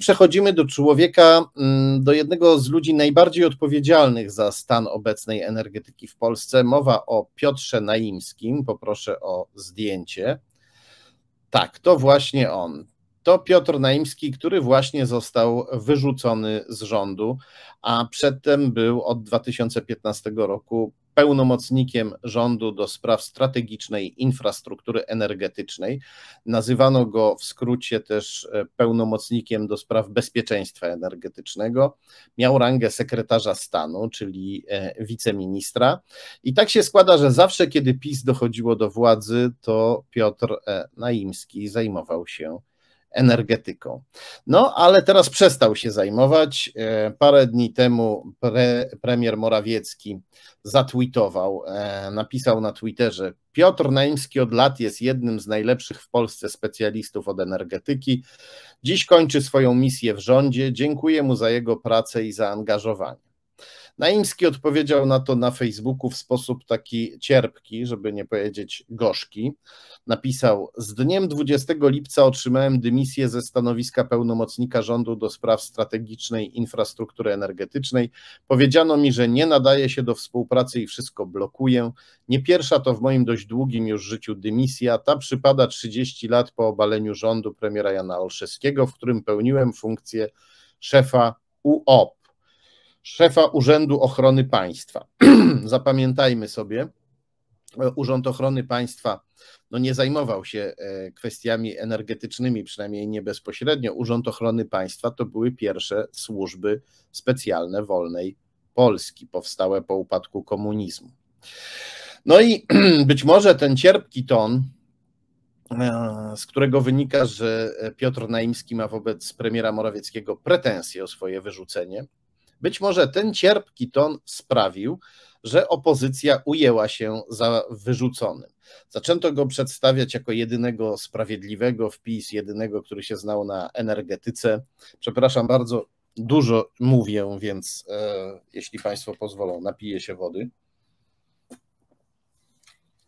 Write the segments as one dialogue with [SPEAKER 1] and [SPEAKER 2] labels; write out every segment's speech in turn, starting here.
[SPEAKER 1] Przechodzimy do człowieka, mm, do jednego z ludzi najbardziej odpowiedzialnych za stan obecnej energetyki w Polsce. Mowa o Piotrze Naimskim. Poproszę o zdjęcie. Tak, to właśnie on. To Piotr Naimski, który właśnie został wyrzucony z rządu, a przedtem był od 2015 roku pełnomocnikiem rządu do spraw strategicznej infrastruktury energetycznej. Nazywano go w skrócie też e, pełnomocnikiem do spraw bezpieczeństwa energetycznego. Miał rangę sekretarza stanu, czyli e, wiceministra. I tak się składa, że zawsze, kiedy PiS dochodziło do władzy, to Piotr e, Naimski zajmował się energetyką. No, ale teraz przestał się zajmować. E, parę dni temu pre, premier Morawiecki zatweetował, e, napisał na Twitterze: Piotr Naimski od lat jest jednym z najlepszych w Polsce specjalistów od energetyki. Dziś kończy swoją misję w rządzie. Dziękuję mu za jego pracę i zaangażowanie. Naimski odpowiedział na to na Facebooku w sposób taki cierpki, żeby nie powiedzieć gorzki. Napisał: Z dniem 20 lipca otrzymałem dymisję ze stanowiska pełnomocnika rządu do spraw strategicznej infrastruktury energetycznej. Powiedziano mi, że nie nadaje się do współpracy i wszystko blokuję. Nie pierwsza to w moim dość długim już życiu dymisja. Ta przypada 30 lat po obaleniu rządu premiera Jana Olszewskiego, w którym pełniłem funkcję szefa UOP szefa Urzędu Ochrony Państwa. Zapamiętajmy sobie, e, Urząd Ochrony Państwa no nie zajmował się e, kwestiami energetycznymi, przynajmniej nie bezpośrednio. Urząd Ochrony Państwa to były pierwsze służby specjalne wolnej Polski, powstałe po upadku komunizmu. No i być może ten cierpki ton, e, z którego wynika, że Piotr Naimski ma wobec premiera Morawieckiego pretensje o swoje wyrzucenie, być może ten cierpki ton sprawił, że opozycja ujęła się za wyrzuconym. Zaczęto go przedstawiać jako jedynego sprawiedliwego wpis, jedynego, który się znał na energetyce. Przepraszam bardzo, dużo mówię, więc e, jeśli Państwo pozwolą, napiję się wody.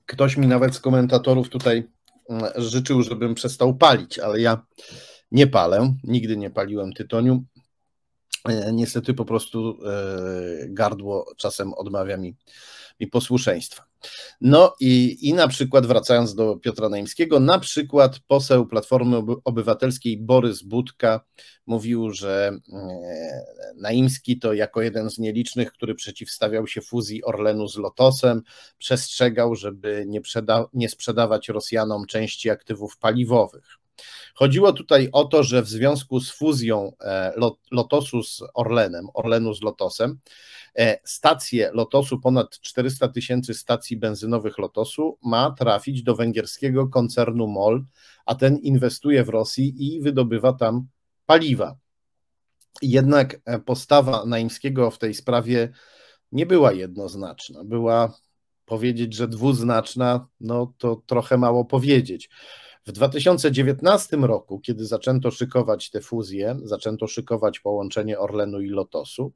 [SPEAKER 1] Ktoś mi nawet z komentatorów tutaj mm, życzył, żebym przestał palić, ale ja nie palę, nigdy nie paliłem tytoniu. E, niestety po prostu e, gardło czasem odmawia mi, mi posłuszeństwa. No i, i na przykład, wracając do Piotra Naimskiego, na przykład poseł Platformy Obywatelskiej Borys Budka mówił, że e, Naimski to jako jeden z nielicznych, który przeciwstawiał się fuzji Orlenu z Lotosem, przestrzegał, żeby nie, nie sprzedawać Rosjanom części aktywów paliwowych. Chodziło tutaj o to, że w związku z fuzją e, Lotosu z Orlenem, Orlenu z Lotosem, e, stacje Lotosu, ponad 400 tysięcy stacji benzynowych Lotosu ma trafić do węgierskiego koncernu MOL, a ten inwestuje w Rosji i wydobywa tam paliwa. Jednak e, postawa Naimskiego w tej sprawie nie była jednoznaczna. Była powiedzieć, że dwuznaczna, no to trochę mało powiedzieć. W 2019 roku, kiedy zaczęto szykować te fuzje, zaczęto szykować połączenie Orlenu i Lotosu,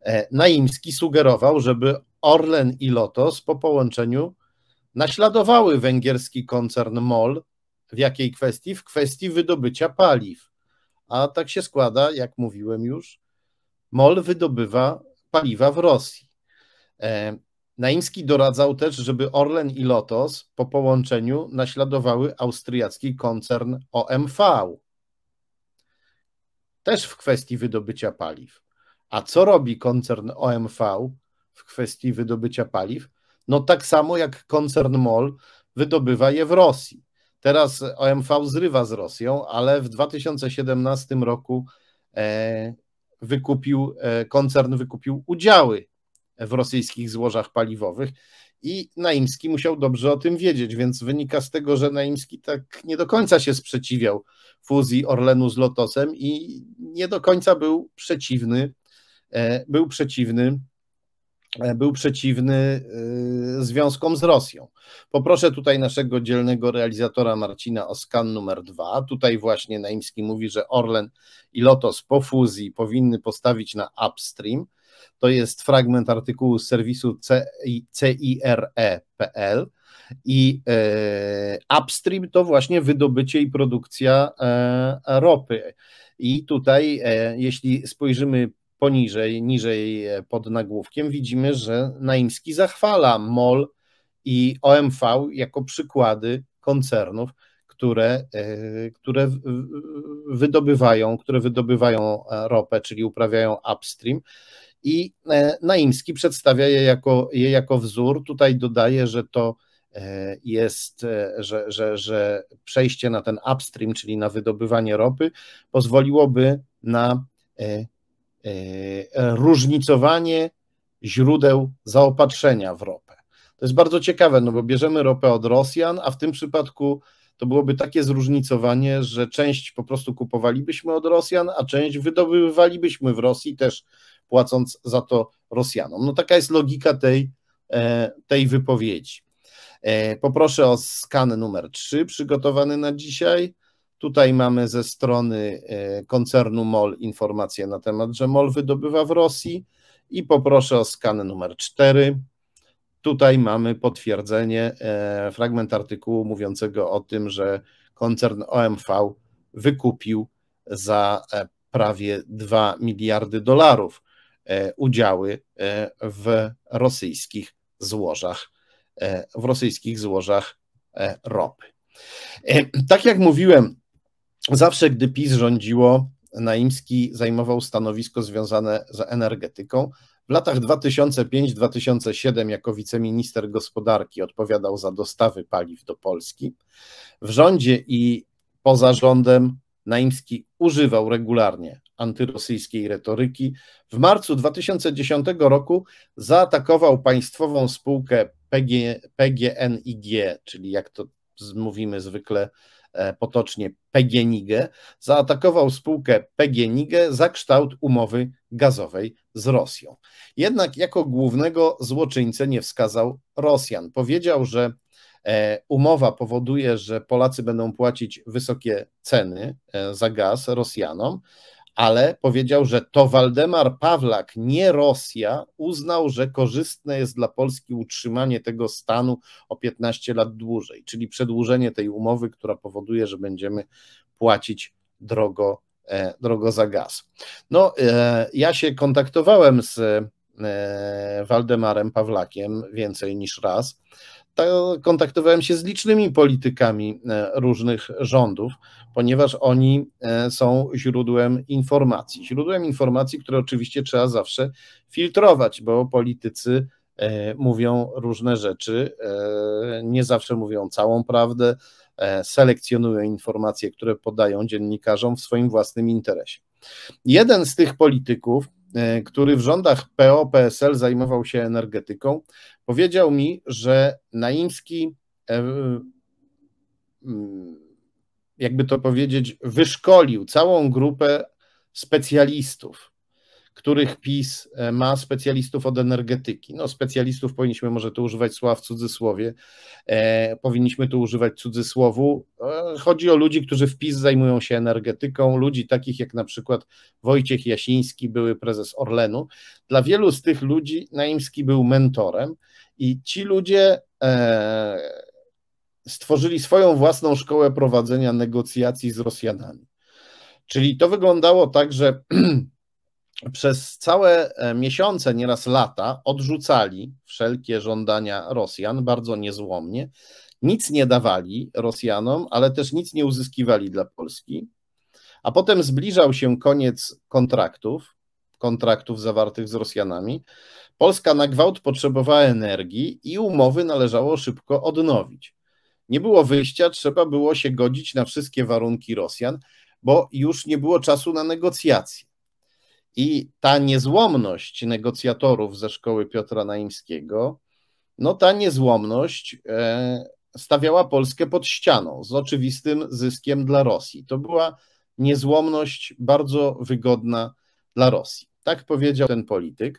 [SPEAKER 1] e, Naimski sugerował, żeby Orlen i Lotos po połączeniu naśladowały węgierski koncern MOL. W jakiej kwestii? W kwestii wydobycia paliw. A tak się składa, jak mówiłem już, MOL wydobywa paliwa w Rosji. E, Naimski doradzał też, żeby Orlen i Lotos po połączeniu naśladowały austriacki koncern OMV. Też w kwestii wydobycia paliw. A co robi koncern OMV w kwestii wydobycia paliw? No tak samo jak koncern MOL wydobywa je w Rosji. Teraz OMV zrywa z Rosją, ale w 2017 roku e, wykupił, e, koncern wykupił udziały w rosyjskich złożach paliwowych. I Naimski musiał dobrze o tym wiedzieć, więc wynika z tego, że Naimski tak nie do końca się sprzeciwiał fuzji Orlenu z Lotosem i nie do końca był przeciwny, e, był przeciwny, e, był przeciwny e, związkom z Rosją. Poproszę tutaj naszego dzielnego realizatora Marcina o skan numer dwa. Tutaj właśnie Naimski mówi, że Orlen i Lotos po fuzji powinny postawić na upstream to jest fragment artykułu z serwisu CIRE.pl i e e, upstream to właśnie wydobycie i produkcja e, ropy. I tutaj, jeśli spojrzymy poniżej, niżej pod nagłówkiem, widzimy, że Naimski zachwala MOL i OMV jako przykłady koncernów, które, które wydobywają, które wydobywają ropę, czyli uprawiają upstream i e, Naimski przedstawia je jako, je jako wzór. Tutaj dodaje, że to e, jest, e, że, że, że przejście na ten upstream, czyli na wydobywanie ropy, pozwoliłoby na różnicowanie źródeł zaopatrzenia w ropę. To jest bardzo ciekawe, no bo bierzemy ropę od Rosjan, a w tym przypadku to byłoby takie zróżnicowanie, że część po prostu kupowalibyśmy od Rosjan, a część wydobywalibyśmy w Rosji też płacąc za to Rosjanom. No taka jest logika tej, e, tej wypowiedzi. E, poproszę o skan numer 3 przygotowany na dzisiaj. Tutaj mamy ze strony e, koncernu MOL informację na temat, że MOL wydobywa w Rosji i poproszę o skan numer 4. Tutaj mamy potwierdzenie, fragment artykułu mówiącego o tym, że koncern OMV wykupił za prawie 2 miliardy dolarów E, udziały e, w rosyjskich złożach, e, w rosyjskich złożach ropy. Tak jak mówiłem, zawsze gdy PiS rządziło, Naimski zajmował stanowisko związane z energetyką. W latach 2005-2007 jako wiceminister gospodarki odpowiadał za dostawy paliw do Polski. W rządzie i poza rządem Naimski używał regularnie antyrosyjskiej retoryki. W marcu 2010 roku zaatakował państwową spółkę PG, PGNiG, czyli jak to mówimy zwykle e, potocznie PGNiG, zaatakował spółkę PGNiG za kształt umowy gazowej z Rosją. Jednak jako głównego złoczyńcę nie wskazał Rosjan. Powiedział, że e, umowa powoduje, że Polacy będą płacić wysokie ceny e, za gaz Rosjanom, ale powiedział, że to Waldemar Pawlak, nie Rosja, uznał, że korzystne jest dla Polski utrzymanie tego stanu o 15 lat dłużej, czyli przedłużenie tej umowy, która powoduje, że będziemy płacić drogo, e, drogo za gaz. No, e, ja się kontaktowałem z e, Waldemarem Pawlakiem więcej niż raz kontaktowałem się z licznymi politykami e, różnych rządów, ponieważ oni e, są źródłem informacji. Źródłem informacji, które oczywiście trzeba zawsze filtrować, bo politycy e, mówią różne rzeczy, nie zawsze mówią całą prawdę, selekcjonują informacje, które podają dziennikarzom w swoim własnym interesie. Jeden z tych polityków, który w rządach PO-PSL zajmował się energetyką, Powiedział mi, że Naimski e, mm, jakby to powiedzieć, wyszkolił całą grupę specjalistów których PiS e, ma specjalistów od energetyki. No, specjalistów powinniśmy może tu używać słowa w cudzysłowie, e, powinniśmy tu używać cudzysłowu. E, chodzi o ludzi, którzy w PiS zajmują się energetyką, ludzi takich jak na przykład Wojciech Jasiński, były prezes Orlenu. Dla wielu z tych ludzi Naimski był mentorem i ci ludzie e, stworzyli swoją własną szkołę prowadzenia negocjacji z Rosjanami. Czyli to wyglądało tak, że przez całe e, miesiące, nieraz lata, odrzucali wszelkie żądania Rosjan bardzo niezłomnie. Nic nie dawali Rosjanom, ale też nic nie uzyskiwali dla Polski. A potem zbliżał się koniec kontraktów, kontraktów zawartych z Rosjanami. Polska na gwałt potrzebowała energii i umowy należało szybko odnowić. Nie było wyjścia, trzeba było się godzić na wszystkie warunki Rosjan, bo już nie było czasu na negocjacje. I ta niezłomność negocjatorów ze szkoły Piotra Naimskiego, no ta niezłomność e, stawiała Polskę pod ścianą z oczywistym zyskiem dla Rosji. To była niezłomność bardzo wygodna dla Rosji. Tak powiedział ten polityk.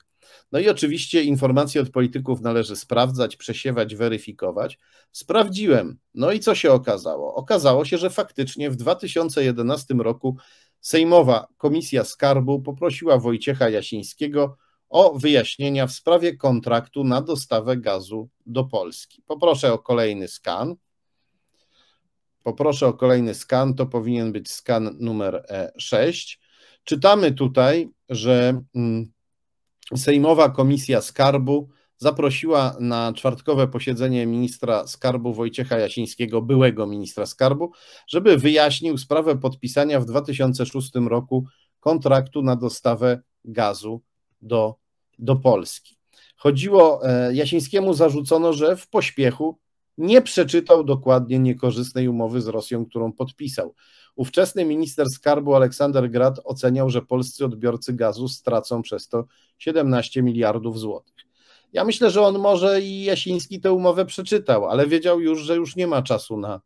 [SPEAKER 1] No i oczywiście informacje od polityków należy sprawdzać, przesiewać, weryfikować. Sprawdziłem. No i co się okazało? Okazało się, że faktycznie w 2011 roku Sejmowa Komisja Skarbu poprosiła Wojciecha Jasińskiego o wyjaśnienia w sprawie kontraktu na dostawę gazu do Polski. Poproszę o kolejny skan. Poproszę o kolejny skan, to powinien być skan numer 6. E, Czytamy tutaj, że mm, Sejmowa Komisja Skarbu zaprosiła na czwartkowe posiedzenie ministra skarbu Wojciecha Jasińskiego, byłego ministra skarbu, żeby wyjaśnił sprawę podpisania w 2006 roku kontraktu na dostawę gazu do, do Polski. Chodziło, e, Jasińskiemu zarzucono, że w pośpiechu nie przeczytał dokładnie niekorzystnej umowy z Rosją, którą podpisał. Ówczesny minister skarbu Aleksander Grad oceniał, że polscy odbiorcy gazu stracą przez to 17 miliardów złotych. Ja myślę, że on może i Jasiński tę umowę przeczytał, ale wiedział już, że już nie ma czasu na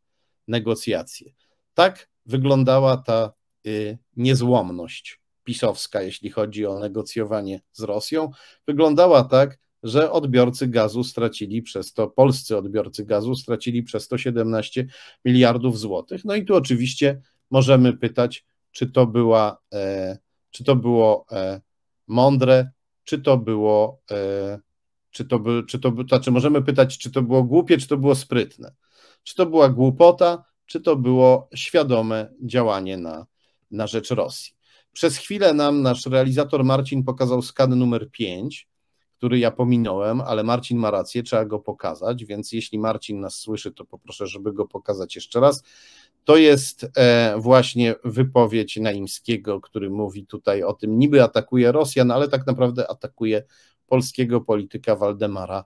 [SPEAKER 1] negocjacje. Tak wyglądała ta y, niezłomność pisowska, jeśli chodzi o negocjowanie z Rosją. Wyglądała tak, że odbiorcy gazu stracili przez to, polscy odbiorcy gazu stracili przez to 17 miliardów złotych. No i tu oczywiście możemy pytać, czy to, była, e, czy to było e, mądre, czy to było e, czy to, by, czy to by, znaczy możemy pytać, czy to było głupie, czy to było sprytne. Czy to była głupota, czy to było świadome działanie na, na rzecz Rosji. Przez chwilę nam nasz realizator Marcin pokazał skan numer 5, który ja pominąłem, ale Marcin ma rację, trzeba go pokazać, więc jeśli Marcin nas słyszy, to poproszę, żeby go pokazać jeszcze raz. To jest e, właśnie wypowiedź Naimskiego, który mówi tutaj o tym, niby atakuje Rosjan, ale tak naprawdę atakuje polskiego polityka Waldemara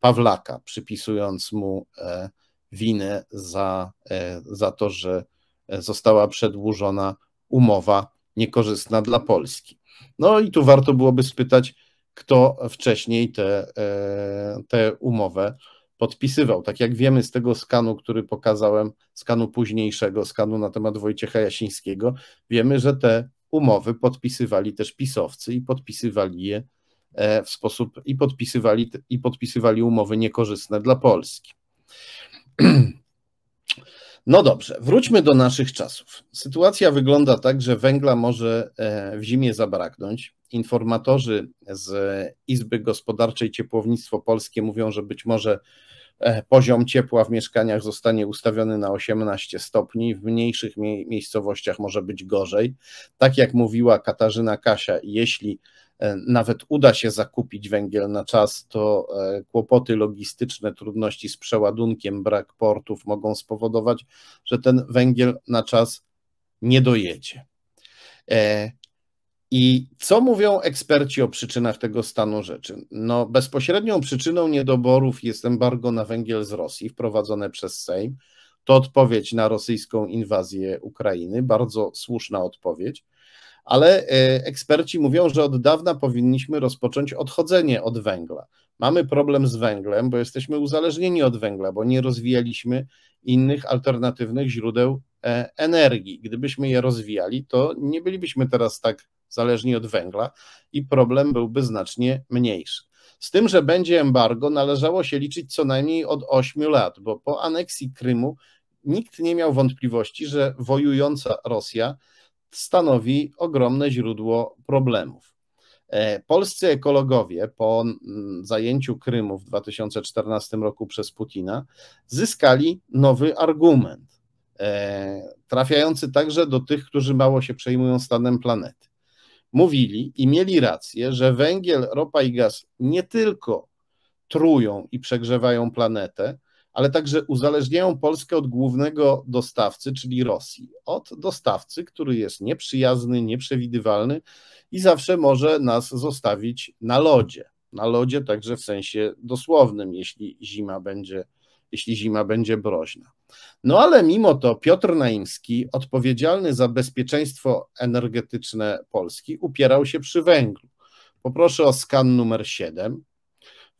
[SPEAKER 1] Pawlaka, przypisując mu e, winę za, e, za to, że e, została przedłużona umowa niekorzystna dla Polski. No i tu warto byłoby spytać, kto wcześniej tę te, te umowę podpisywał. Tak jak wiemy z tego skanu, który pokazałem, skanu późniejszego, skanu na temat Wojciecha Jasińskiego, wiemy, że te umowy podpisywali też pisowcy i podpisywali je E, w sposób i podpisywali, i podpisywali umowy niekorzystne dla Polski. No dobrze, wróćmy do naszych czasów. Sytuacja wygląda tak, że węgla może e, w zimie zabraknąć. Informatorzy z Izby Gospodarczej Ciepłownictwo Polskie mówią, że być może e, poziom ciepła w mieszkaniach zostanie ustawiony na 18 stopni, w mniejszych miejscowościach może być gorzej. Tak jak mówiła Katarzyna Kasia, jeśli E, nawet uda się zakupić węgiel na czas, to e, kłopoty logistyczne, trudności z przeładunkiem, brak portów mogą spowodować, że ten węgiel na czas nie dojedzie. E, I co mówią eksperci o przyczynach tego stanu rzeczy? No, bezpośrednią przyczyną niedoborów jest embargo na węgiel z Rosji wprowadzone przez Sejm. To odpowiedź na rosyjską inwazję Ukrainy, bardzo słuszna odpowiedź ale y, eksperci mówią, że od dawna powinniśmy rozpocząć odchodzenie od węgla. Mamy problem z węglem, bo jesteśmy uzależnieni od węgla, bo nie rozwijaliśmy innych alternatywnych źródeł e, energii. Gdybyśmy je rozwijali, to nie bylibyśmy teraz tak zależni od węgla i problem byłby znacznie mniejszy. Z tym, że będzie embargo, należało się liczyć co najmniej od 8 lat, bo po aneksji Krymu nikt nie miał wątpliwości, że wojująca Rosja stanowi ogromne źródło problemów. E, polscy ekologowie po mm, zajęciu Krymu w 2014 roku przez Putina zyskali nowy argument, e, trafiający także do tych, którzy mało się przejmują stanem planety. Mówili i mieli rację, że węgiel, ropa i gaz nie tylko trują i przegrzewają planetę, ale także uzależniają Polskę od głównego dostawcy, czyli Rosji. Od dostawcy, który jest nieprzyjazny, nieprzewidywalny i zawsze może nas zostawić na lodzie. Na lodzie także w sensie dosłownym, jeśli zima będzie, jeśli zima będzie broźna. No ale mimo to Piotr Naimski, odpowiedzialny za bezpieczeństwo energetyczne Polski, upierał się przy węglu. Poproszę o skan numer 7.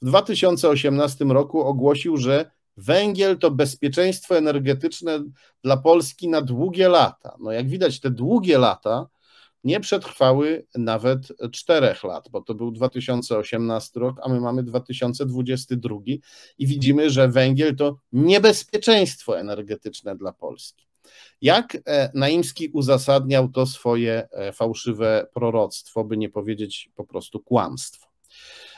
[SPEAKER 1] W 2018 roku ogłosił, że Węgiel to bezpieczeństwo energetyczne dla Polski na długie lata. No jak widać, te długie lata nie przetrwały nawet czterech lat, bo to był 2018 rok, a my mamy 2022 i widzimy, że węgiel to niebezpieczeństwo energetyczne dla Polski. Jak e, Naimski uzasadniał to swoje e, fałszywe proroctwo, by nie powiedzieć po prostu kłamstwo?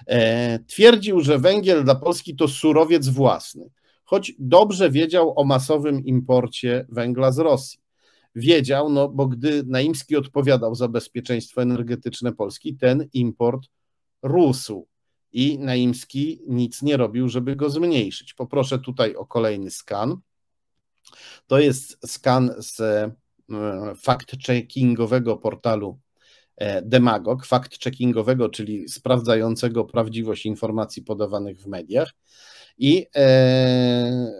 [SPEAKER 1] E, twierdził, że węgiel dla Polski to surowiec własny choć dobrze wiedział o masowym imporcie węgla z Rosji. Wiedział, no bo gdy Naimski odpowiadał za bezpieczeństwo energetyczne Polski, ten import rósł i Naimski nic nie robił, żeby go zmniejszyć. Poproszę tutaj o kolejny skan. To jest skan z e, fact-checkingowego portalu e, demagog, fact-checkingowego, czyli sprawdzającego prawdziwość informacji podawanych w mediach. I, e,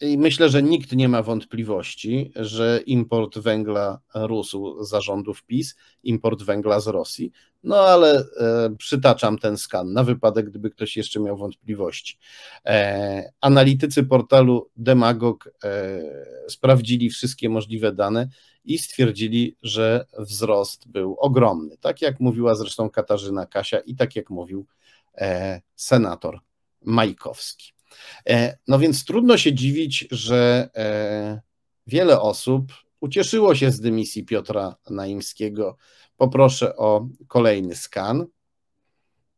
[SPEAKER 1] I myślę, że nikt nie ma wątpliwości, że import węgla rósł za rządów PiS, import węgla z Rosji. No ale e, przytaczam ten skan na wypadek, gdyby ktoś jeszcze miał wątpliwości. E, analitycy portalu Demagog sprawdzili wszystkie możliwe dane i stwierdzili, że wzrost był ogromny. Tak jak mówiła zresztą Katarzyna Kasia i tak jak mówił senator Majkowski. E, no więc trudno się dziwić, że e, wiele osób ucieszyło się z dymisji Piotra Naimskiego. Poproszę o kolejny skan.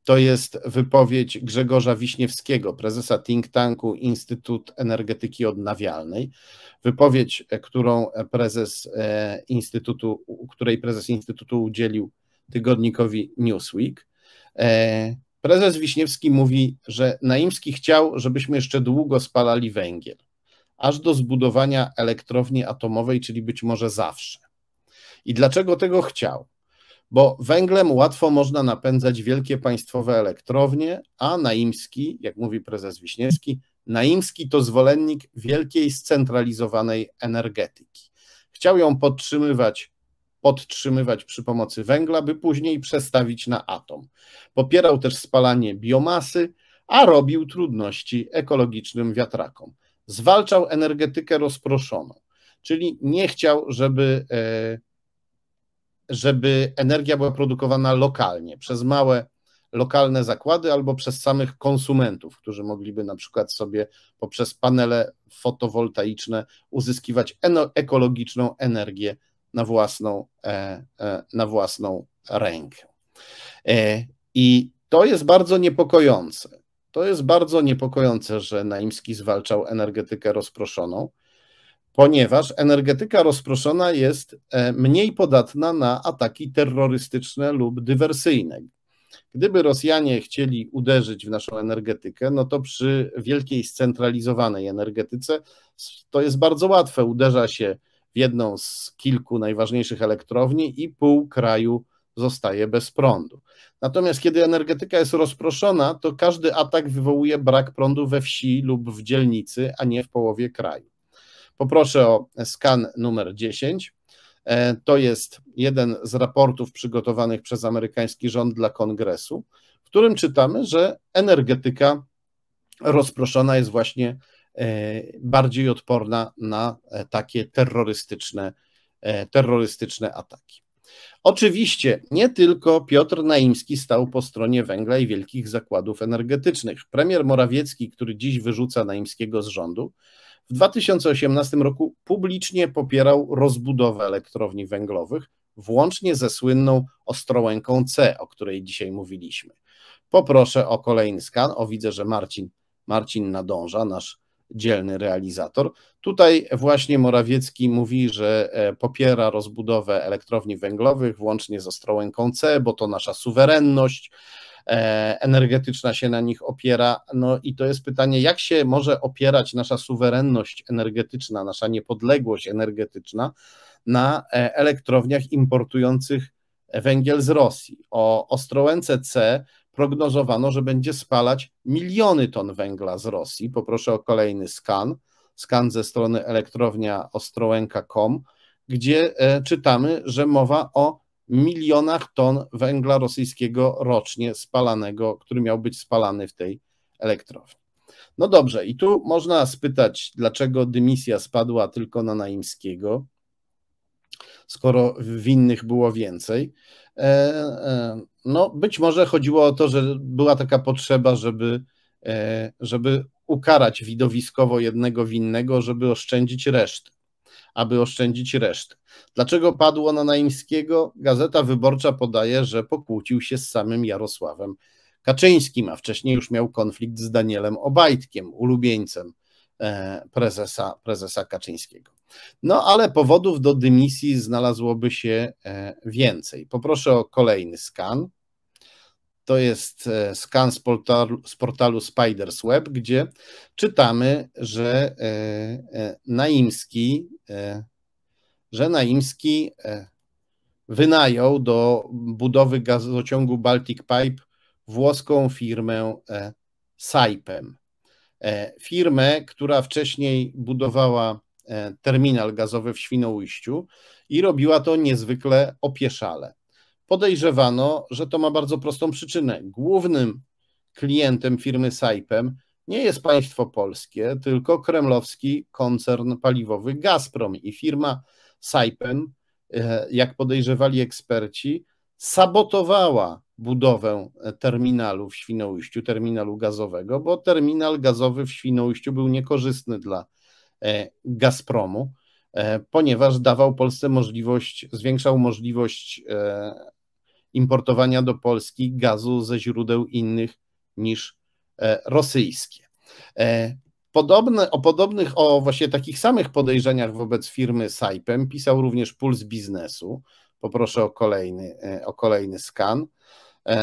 [SPEAKER 1] To jest wypowiedź Grzegorza Wiśniewskiego, prezesa think tanku Instytut Energetyki Odnawialnej. Wypowiedź, którą prezes e, Instytutu, której prezes Instytutu udzielił tygodnikowi Newsweek. Prezes Wiśniewski mówi, że Naimski chciał, żebyśmy jeszcze długo spalali węgiel, aż do zbudowania elektrowni atomowej, czyli być może zawsze. I dlaczego tego chciał? Bo węglem łatwo można napędzać wielkie państwowe elektrownie, a Naimski, jak mówi prezes Wiśniewski, Naimski to zwolennik wielkiej scentralizowanej energetyki. Chciał ją podtrzymywać podtrzymywać przy pomocy węgla, by później przestawić na atom. Popierał też spalanie biomasy, a robił trudności ekologicznym wiatrakom. Zwalczał energetykę rozproszoną, czyli nie chciał, żeby, e, żeby energia była produkowana lokalnie, przez małe lokalne zakłady albo przez samych konsumentów, którzy mogliby na przykład sobie poprzez panele fotowoltaiczne uzyskiwać ekologiczną energię na własną, e, e, na własną rękę. E, I to jest bardzo niepokojące. To jest bardzo niepokojące, że Naimski zwalczał energetykę rozproszoną, ponieważ energetyka rozproszona jest mniej podatna na ataki terrorystyczne lub dywersyjne. Gdyby Rosjanie chcieli uderzyć w naszą energetykę, no to przy wielkiej scentralizowanej energetyce to jest bardzo łatwe. Uderza się jedną z kilku najważniejszych elektrowni i pół kraju zostaje bez prądu. Natomiast kiedy energetyka jest rozproszona, to każdy atak wywołuje brak prądu we wsi lub w dzielnicy, a nie w połowie kraju. Poproszę o skan numer 10. E, to jest jeden z raportów przygotowanych przez amerykański rząd dla kongresu, w którym czytamy, że energetyka rozproszona jest właśnie E, bardziej odporna na e, takie terrorystyczne, e, terrorystyczne ataki. Oczywiście nie tylko Piotr Naimski stał po stronie węgla i wielkich zakładów energetycznych. Premier Morawiecki, który dziś wyrzuca Naimskiego z rządu, w 2018 roku publicznie popierał rozbudowę elektrowni węglowych, włącznie ze słynną Ostrołęką C, o której dzisiaj mówiliśmy. Poproszę o kolejny skan. O, widzę, że Marcin, Marcin nadąża, nasz dzielny realizator. Tutaj właśnie Morawiecki mówi, że e, popiera rozbudowę elektrowni węglowych, włącznie z Ostrołęką C, bo to nasza suwerenność e, energetyczna się na nich opiera. No i to jest pytanie, jak się może opierać nasza suwerenność energetyczna, nasza niepodległość energetyczna na e, elektrowniach importujących węgiel z Rosji. O Ostrołęce C prognozowano, że będzie spalać miliony ton węgla z Rosji. Poproszę o kolejny skan, skan ze strony elektrownia ostrołęka.com, gdzie e, czytamy, że mowa o milionach ton węgla rosyjskiego rocznie spalanego, który miał być spalany w tej elektrowni. No dobrze, i tu można spytać, dlaczego dymisja spadła tylko na Naimskiego, skoro winnych było więcej. E, e, no, być może chodziło o to, że była taka potrzeba, żeby, e, żeby ukarać widowiskowo jednego winnego, żeby oszczędzić resztę, Aby oszczędzić resztę. Dlaczego padło na Naimskiego? Gazeta Wyborcza podaje, że pokłócił się z samym Jarosławem Kaczyńskim, a wcześniej już miał konflikt z Danielem Obajtkiem, ulubieńcem prezesa, prezesa Kaczyńskiego. No ale powodów do dymisji znalazłoby się e, więcej. Poproszę o kolejny skan. To jest e, skan z portalu, z portalu Spiders Web, gdzie czytamy, że e, Naimski, że Naimski wynajął do budowy gazociągu Baltic Pipe włoską firmę Saipem. Firmę, która wcześniej budowała E, terminal gazowy w Świnoujściu i robiła to niezwykle opieszale. Podejrzewano, że to ma bardzo prostą przyczynę. Głównym klientem firmy Saipem nie jest państwo polskie, tylko kremlowski koncern paliwowy Gazprom i firma Saipem, e, jak podejrzewali eksperci, sabotowała budowę e, terminalu w Świnoujściu, terminalu gazowego, bo terminal gazowy w Świnoujściu był niekorzystny dla E, Gazpromu, e, ponieważ dawał Polsce możliwość, zwiększał możliwość e, importowania do Polski gazu ze źródeł innych niż rosyjskie. Podobne, o podobnych, o właśnie takich samych podejrzeniach wobec firmy Saipem pisał również Puls Biznesu. Poproszę o kolejny, o kolejny skan.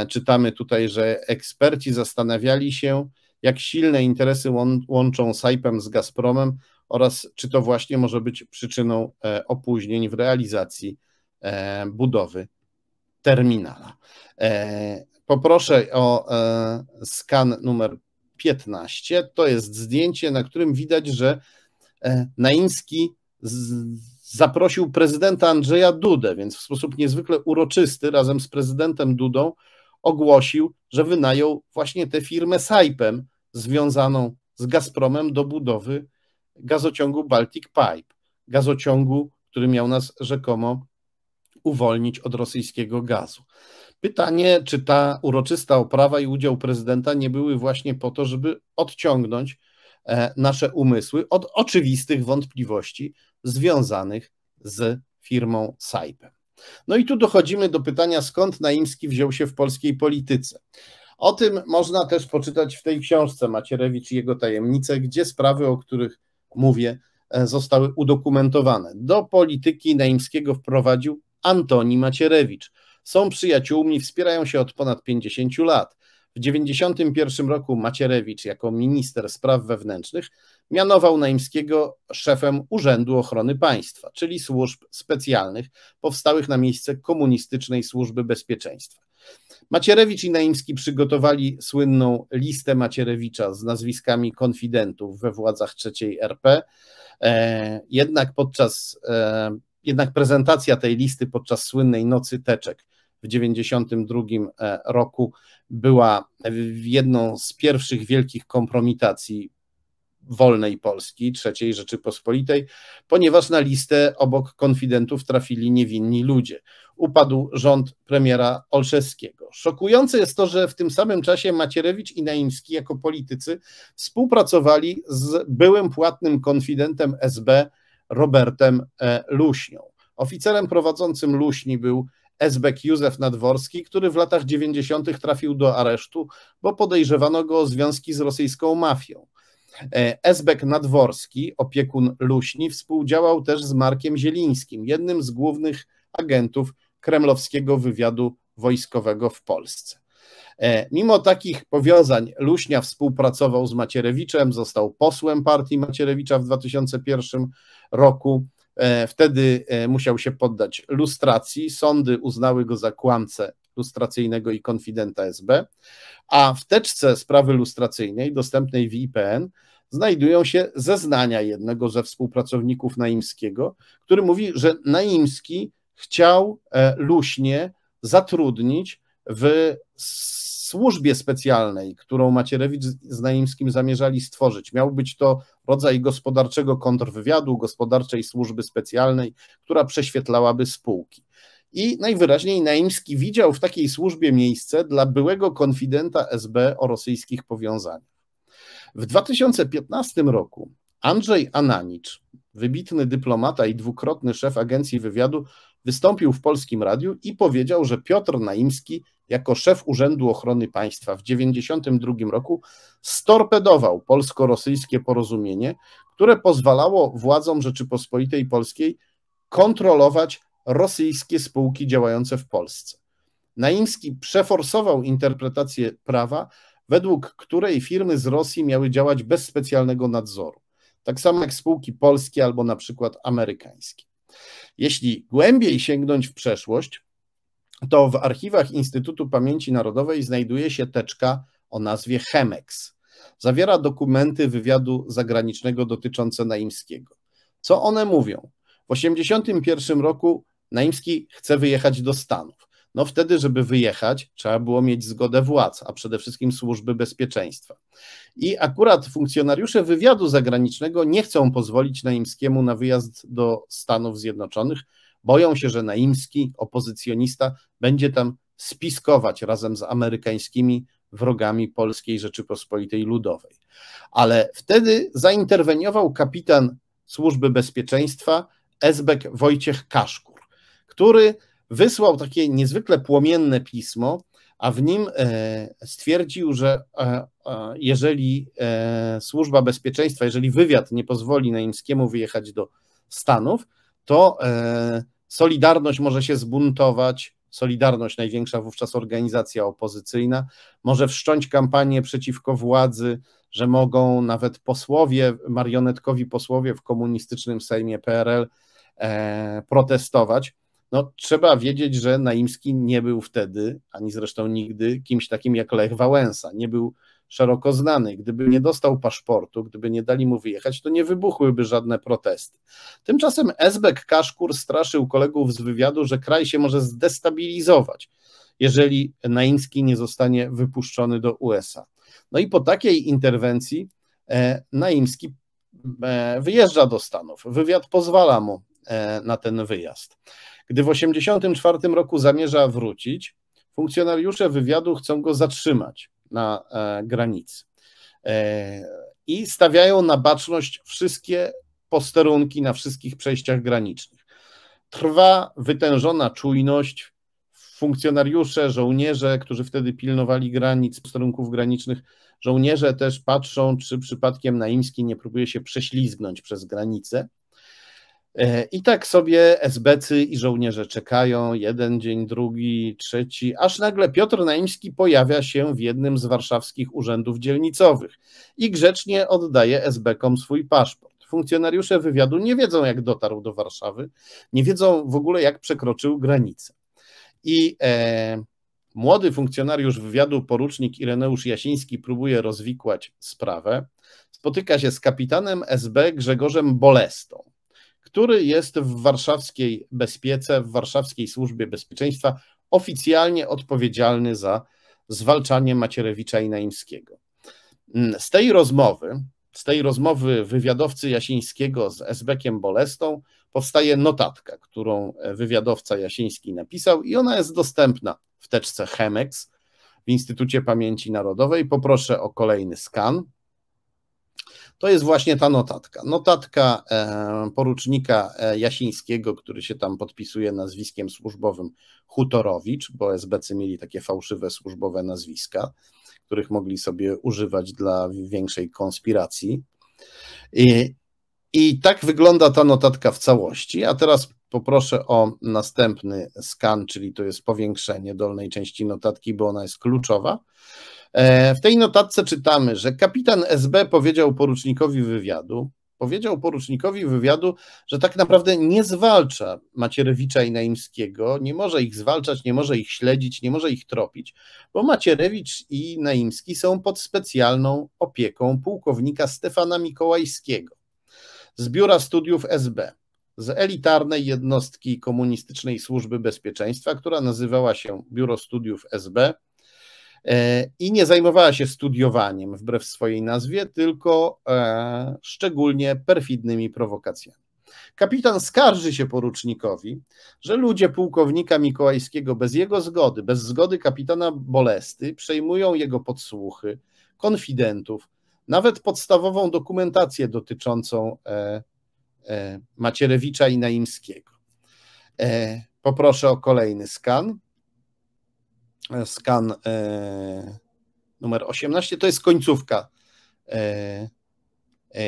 [SPEAKER 1] Czytamy tutaj, że eksperci zastanawiali się, jak silne interesy łączą Saipem z Gazpromem, oraz czy to właśnie może być przyczyną e, opóźnień w realizacji e, budowy terminala. E, poproszę o skan numer 15. To jest zdjęcie, na którym widać, że Naiński zaprosił prezydenta Andrzeja Dudę, więc w sposób niezwykle uroczysty razem z prezydentem Dudą ogłosił, że wynajął właśnie tę firmę Saipem związaną z Gazpromem do budowy gazociągu Baltic Pipe, gazociągu, który miał nas rzekomo uwolnić od rosyjskiego gazu. Pytanie, czy ta uroczysta oprawa i udział prezydenta nie były właśnie po to, żeby odciągnąć e, nasze umysły od oczywistych wątpliwości związanych z firmą Saipem. No i tu dochodzimy do pytania, skąd Naimski wziął się w polskiej polityce. O tym można też poczytać w tej książce Macierewicz i jego tajemnice, gdzie sprawy, o których mówię, e, zostały udokumentowane. Do polityki naimskiego wprowadził Antoni Macierewicz. Są przyjaciółmi, wspierają się od ponad 50 lat. W 1991 roku Macierewicz jako minister spraw wewnętrznych mianował Naimskiego szefem Urzędu Ochrony Państwa, czyli służb specjalnych powstałych na miejsce komunistycznej służby bezpieczeństwa. Macierewicz i Naimski przygotowali słynną listę Macierewicza z nazwiskami konfidentów we władzach III RP. E, jednak podczas e, jednak prezentacja tej listy podczas słynnej nocy teczek w 1992 e, roku była jedną z pierwszych wielkich kompromitacji wolnej Polski, trzeciej Rzeczypospolitej, ponieważ na listę obok konfidentów trafili niewinni ludzie. Upadł rząd premiera Olszewskiego. Szokujące jest to, że w tym samym czasie Macierewicz i Naimski jako politycy współpracowali z byłym płatnym konfidentem SB Robertem e, Luśnią. Oficerem prowadzącym Luśni był Esbek Józef Nadworski, który w latach 90. trafił do aresztu, bo podejrzewano go o związki z rosyjską mafią. Esbek Nadworski, opiekun Luśni, współdziałał też z Markiem Zielińskim, jednym z głównych agentów kremlowskiego wywiadu wojskowego w Polsce. E, mimo takich powiązań Luśnia współpracował z Macierewiczem, został posłem partii Macierewicza w 2001 roku. E, wtedy e, musiał się poddać lustracji. Sądy uznały go za kłamcę lustracyjnego i konfidenta SB, a w teczce sprawy lustracyjnej dostępnej w IPN znajdują się zeznania jednego ze współpracowników Naimskiego, który mówi, że Naimski chciał e, luśnie zatrudnić w służbie specjalnej, którą Macierewicz z Naimskim zamierzali stworzyć. Miał być to rodzaj gospodarczego kontrwywiadu, gospodarczej służby specjalnej, która prześwietlałaby spółki. I najwyraźniej Naimski widział w takiej służbie miejsce dla byłego konfidenta SB o rosyjskich powiązaniach. W 2015 roku Andrzej Ananicz, wybitny dyplomata i dwukrotny szef agencji wywiadu, wystąpił w polskim radiu i powiedział, że Piotr Naimski jako szef Urzędu Ochrony Państwa w 1992 roku storpedował polsko-rosyjskie porozumienie, które pozwalało władzom Rzeczypospolitej Polskiej kontrolować rosyjskie spółki działające w Polsce. Naimski przeforsował interpretację prawa, według której firmy z Rosji miały działać bez specjalnego nadzoru, tak samo jak spółki polskie albo na przykład amerykańskie. Jeśli głębiej sięgnąć w przeszłość, to w archiwach Instytutu Pamięci Narodowej znajduje się teczka o nazwie Chemex. Zawiera dokumenty wywiadu zagranicznego dotyczące Naimskiego. Co one mówią? W 1981 roku Naimski chce wyjechać do Stanów. No wtedy, żeby wyjechać, trzeba było mieć zgodę władz, a przede wszystkim służby bezpieczeństwa. I akurat funkcjonariusze wywiadu zagranicznego nie chcą pozwolić Naimskiemu na wyjazd do Stanów Zjednoczonych. Boją się, że Naimski, opozycjonista, będzie tam spiskować razem z amerykańskimi wrogami Polskiej Rzeczypospolitej Ludowej. Ale wtedy zainterweniował kapitan Służby Bezpieczeństwa ezbek Wojciech Kaszkur, który wysłał takie niezwykle płomienne pismo, a w nim e, stwierdził, że e, e, jeżeli służba bezpieczeństwa, jeżeli wywiad nie pozwoli Naimskiemu wyjechać do Stanów, to Solidarność może się zbuntować, Solidarność, największa wówczas organizacja opozycyjna, może wszcząć kampanię przeciwko władzy, że mogą nawet posłowie, marionetkowi posłowie w komunistycznym Sejmie PRL protestować. No, trzeba wiedzieć, że Naimski nie był wtedy, ani zresztą nigdy, kimś takim jak Lech Wałęsa. Nie był szeroko znany. Gdyby nie dostał paszportu, gdyby nie dali mu wyjechać, to nie wybuchłyby żadne protesty. Tymczasem Esbek Kaszkur straszył kolegów z wywiadu, że kraj się może zdestabilizować, jeżeli Naimski nie zostanie wypuszczony do USA. No i po takiej interwencji e, Naimski e, wyjeżdża do Stanów. Wywiad pozwala mu e, na ten wyjazd. Gdy w 1984 roku zamierza wrócić, funkcjonariusze wywiadu chcą go zatrzymać na e, granicy e, i stawiają na baczność wszystkie posterunki na wszystkich przejściach granicznych. Trwa wytężona czujność. Funkcjonariusze, żołnierze, którzy wtedy pilnowali granic, posterunków granicznych, żołnierze też patrzą, czy przypadkiem Naimski nie próbuje się prześlizgnąć przez granicę. E, I tak sobie SBcy i żołnierze czekają, jeden dzień, drugi, trzeci, aż nagle Piotr Naimski pojawia się w jednym z warszawskich urzędów dzielnicowych i grzecznie oddaje SBkom swój paszport. Funkcjonariusze wywiadu nie wiedzą, jak dotarł do Warszawy, nie wiedzą w ogóle, jak przekroczył granicę. I e, młody funkcjonariusz wywiadu, porucznik Ireneusz Jasiński, próbuje rozwikłać sprawę. Spotyka się z kapitanem SB Grzegorzem Bolestą który jest w warszawskiej bezpiece, w warszawskiej służbie bezpieczeństwa oficjalnie odpowiedzialny za zwalczanie Macierewicza i Naimskiego. Mm, z tej rozmowy, z tej rozmowy wywiadowcy Jasińskiego z Esbekiem Bolestą powstaje notatka, którą e, wywiadowca Jasiński napisał i ona jest dostępna w teczce Chemex w Instytucie Pamięci Narodowej. Poproszę o kolejny skan to jest właśnie ta notatka. Notatka e, porucznika e, Jasińskiego, który się tam podpisuje nazwiskiem służbowym Hutorowicz, bo SBC mieli takie fałszywe służbowe nazwiska, których mogli sobie używać dla większej konspiracji. I, i tak wygląda ta notatka w całości. A teraz poproszę o następny skan, czyli to jest powiększenie dolnej części notatki, bo ona jest kluczowa. E, w tej notatce czytamy, że kapitan SB powiedział porucznikowi wywiadu, powiedział porucznikowi wywiadu, że tak naprawdę nie zwalcza Macierewicza i Naimskiego, nie może ich zwalczać, nie może ich śledzić, nie może ich tropić, bo Macierewicz i Naimski są pod specjalną opieką pułkownika Stefana Mikołajskiego z Biura Studiów SB, z elitarnej jednostki komunistycznej służby bezpieczeństwa, która nazywała się Biuro Studiów SB E, i nie zajmowała się studiowaniem wbrew swojej nazwie, tylko e, szczególnie perfidnymi prowokacjami. Kapitan skarży się porucznikowi, że ludzie pułkownika Mikołajskiego bez jego zgody, bez zgody kapitana Bolesty, przejmują jego podsłuchy, konfidentów, nawet podstawową dokumentację dotyczącą e, e, Macierewicza i Naimskiego. E, poproszę o kolejny skan skan e, numer 18, to jest końcówka e, e,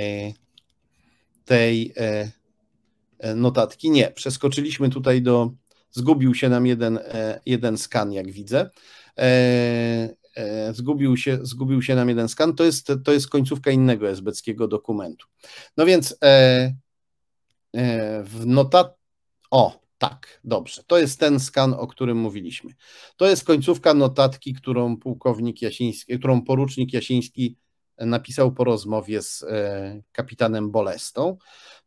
[SPEAKER 1] tej e, e, notatki. Nie, przeskoczyliśmy tutaj do, zgubił się nam jeden, e, jeden skan, jak widzę. Zgubił się, zgubił się nam jeden skan, to jest, to jest końcówka innego esbeckiego dokumentu. No więc w notat... O, tak, dobrze. To jest ten skan, o którym mówiliśmy. To jest końcówka notatki, którą pułkownik Jasiński, którą porucznik Jasiński e, napisał po rozmowie z e, kapitanem Bolestą.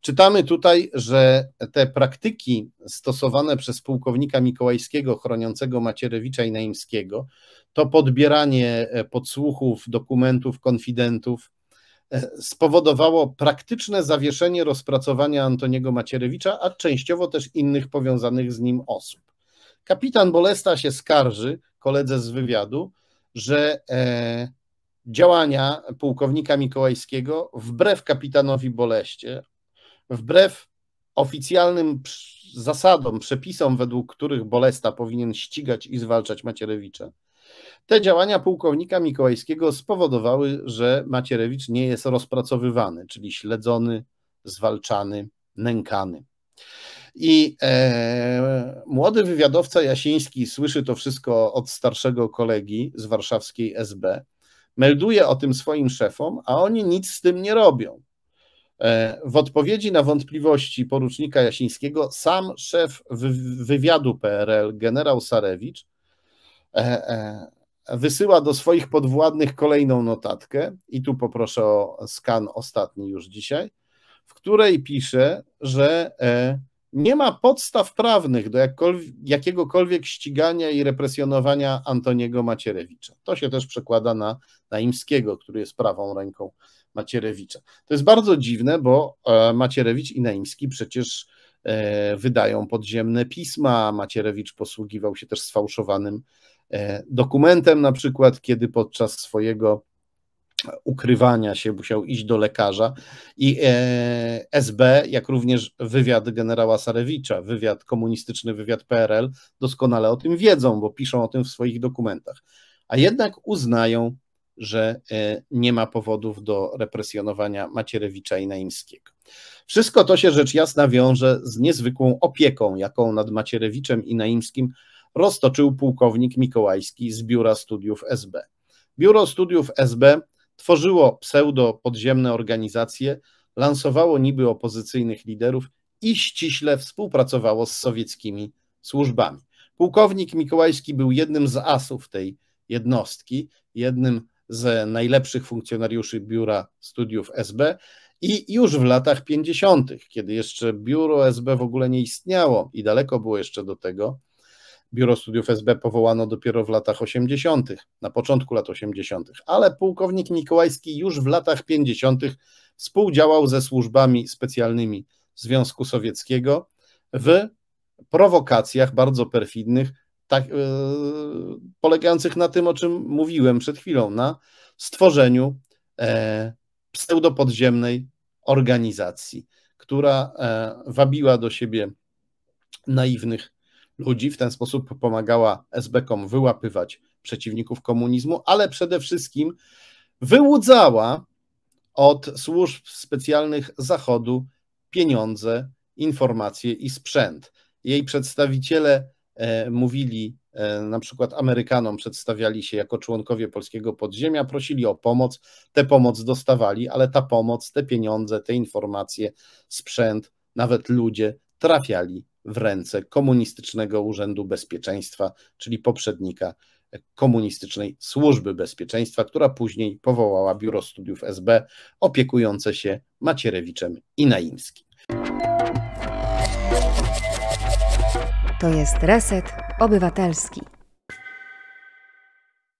[SPEAKER 1] Czytamy tutaj, że te praktyki stosowane przez pułkownika Mikołajskiego chroniącego Macierewicza i Naimskiego, to podbieranie e, podsłuchów, dokumentów, konfidentów, spowodowało praktyczne zawieszenie rozpracowania Antoniego Macierewicza, a częściowo też innych powiązanych z nim osób. Kapitan Bolesta się skarży, koledze z wywiadu, że e, działania pułkownika Mikołajskiego wbrew kapitanowi Boleście, wbrew oficjalnym zasadom, przepisom, według których Bolesta powinien ścigać i zwalczać Macierewicza, te działania pułkownika Mikołajskiego spowodowały, że Macierewicz nie jest rozpracowywany, czyli śledzony, zwalczany, nękany. I e, młody wywiadowca Jasiński słyszy to wszystko od starszego kolegi z warszawskiej SB, melduje o tym swoim szefom, a oni nic z tym nie robią. E, w odpowiedzi na wątpliwości porucznika Jasińskiego sam szef wywiadu PRL, generał Sarewicz, E, e, wysyła do swoich podwładnych kolejną notatkę, i tu poproszę o skan ostatni już dzisiaj, w której pisze, że e, nie ma podstaw prawnych do jakiegokolwiek ścigania i represjonowania Antoniego Macierewicza. To się też przekłada na Naimskiego, który jest prawą ręką Macierewicza. To jest bardzo dziwne, bo Macierewicz i Naimski przecież wydają podziemne pisma. Macierewicz posługiwał się też sfałszowanym E, dokumentem, na przykład, kiedy podczas swojego ukrywania się musiał iść do lekarza i e, SB, jak również wywiad generała Sarewicza, wywiad komunistyczny, wywiad PRL, doskonale o tym wiedzą, bo piszą o tym w swoich dokumentach. A jednak uznają, że e, nie ma powodów do represjonowania Macierewicza i Naimskiego. Wszystko to się rzecz jasna wiąże z niezwykłą opieką, jaką nad Macierewiczem i Naimskim roztoczył pułkownik Mikołajski z Biura Studiów SB. Biuro Studiów SB tworzyło pseudo-podziemne organizacje, lansowało niby opozycyjnych liderów i ściśle współpracowało z sowieckimi służbami. Pułkownik Mikołajski był jednym z asów tej jednostki, jednym z najlepszych funkcjonariuszy Biura Studiów SB i już w latach 50., kiedy jeszcze Biuro SB w ogóle nie istniało i daleko było jeszcze do tego, Biuro Studiów SB powołano dopiero w latach 80., na początku lat 80., ale pułkownik Mikołajski już w latach 50. współdziałał ze służbami specjalnymi Związku Sowieckiego w prowokacjach bardzo perfidnych, tak, yy, polegających na tym, o czym mówiłem przed chwilą, na stworzeniu e, pseudopodziemnej organizacji, która e, wabiła do siebie naiwnych ludzi, w ten sposób pomagała SB-kom wyłapywać przeciwników komunizmu, ale przede wszystkim wyłudzała od służb specjalnych Zachodu pieniądze, informacje i sprzęt. Jej przedstawiciele e, mówili, e, na przykład Amerykanom przedstawiali się jako członkowie polskiego podziemia, prosili o pomoc, tę pomoc dostawali, ale ta pomoc, te pieniądze, te informacje, sprzęt, nawet ludzie trafiali w ręce komunistycznego Urzędu Bezpieczeństwa, czyli poprzednika komunistycznej służby bezpieczeństwa, która później powołała Biuro Studiów SB opiekujące się Macierewiczem i Naimskim. To jest Reset Obywatelski.